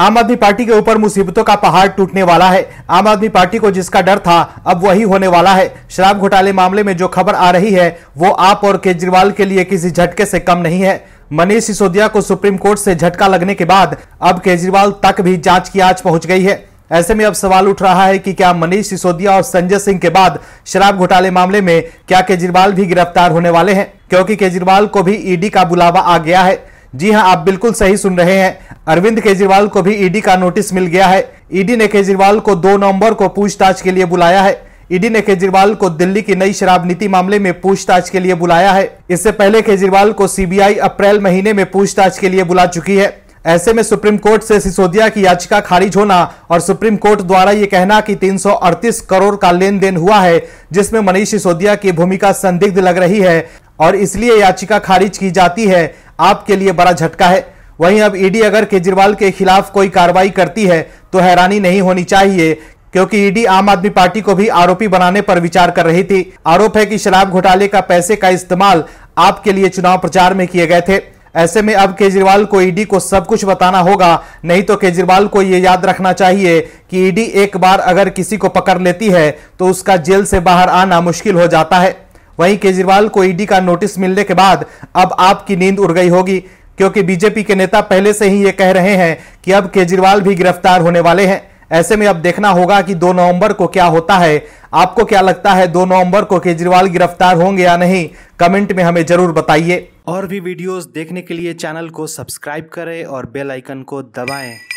आम आदमी पार्टी के ऊपर मुसीबतों का पहाड़ टूटने वाला है आम आदमी पार्टी को जिसका डर था अब वही होने वाला है शराब घोटाले मामले में जो खबर आ रही है वो आप और केजरीवाल के लिए किसी झटके से कम नहीं है मनीष सिसोदिया को सुप्रीम कोर्ट से झटका लगने के बाद अब केजरीवाल तक भी जांच की आज पहुंच गई है ऐसे में अब सवाल उठ रहा है कि क्या मनीष सिसोदिया और संजय सिंह के बाद शराब घोटाले मामले में क्या केजरीवाल भी गिरफ्तार होने वाले हैं क्योंकि केजरीवाल को भी ईडी का बुलावा आ गया है जी हाँ आप बिल्कुल सही सुन रहे हैं अरविंद केजरीवाल को भी ईडी का नोटिस मिल गया है ईडी ने केजरीवाल को दो नवंबर को पूछताछ के लिए बुलाया है ईडी ने केजरीवाल को दिल्ली की नई शराब नीति मामले में पूछताछ के लिए बुलाया है इससे पहले केजरीवाल को सीबीआई अप्रैल महीने में पूछताछ के लिए बुला चुकी है ऐसे में सुप्रीम कोर्ट से सिसोदिया की याचिका खारिज होना और सुप्रीम कोर्ट द्वारा ये कहना कि 338 करोड़ का लेन देन हुआ है जिसमें मनीष सिसोदिया की भूमिका संदिग्ध लग रही है और इसलिए याचिका खारिज की जाती है आपके लिए बड़ा झटका है वहीं अब ईडी अगर केजरीवाल के खिलाफ कोई कार्रवाई करती है तो हैरानी नहीं होनी चाहिए क्योंकि ईडी आम आदमी पार्टी को भी आरोपी बनाने पर विचार कर रही थी आरोप है कि शराब घोटाले का पैसे का इस्तेमाल आपके लिए चुनाव प्रचार में किए गए थे ऐसे में अब केजरीवाल को ईडी को सब कुछ बताना होगा नहीं तो केजरीवाल को ये याद रखना चाहिए कि ईडी एक बार अगर किसी को पकड़ लेती है तो उसका जेल से बाहर आना मुश्किल हो जाता है वहीं केजरीवाल को ईडी का नोटिस मिलने के बाद अब आपकी नींद उड़ गई होगी क्योंकि बीजेपी के नेता पहले से ही ये कह रहे हैं कि अब केजरीवाल भी गिरफ्तार होने वाले हैं ऐसे में अब देखना होगा कि 2 नवंबर को क्या होता है आपको क्या लगता है 2 नवंबर को केजरीवाल गिरफ्तार होंगे या नहीं कमेंट में हमें जरूर बताइए और भी वीडियोस देखने के लिए चैनल को सब्सक्राइब करें और बेल आइकन को दबाएं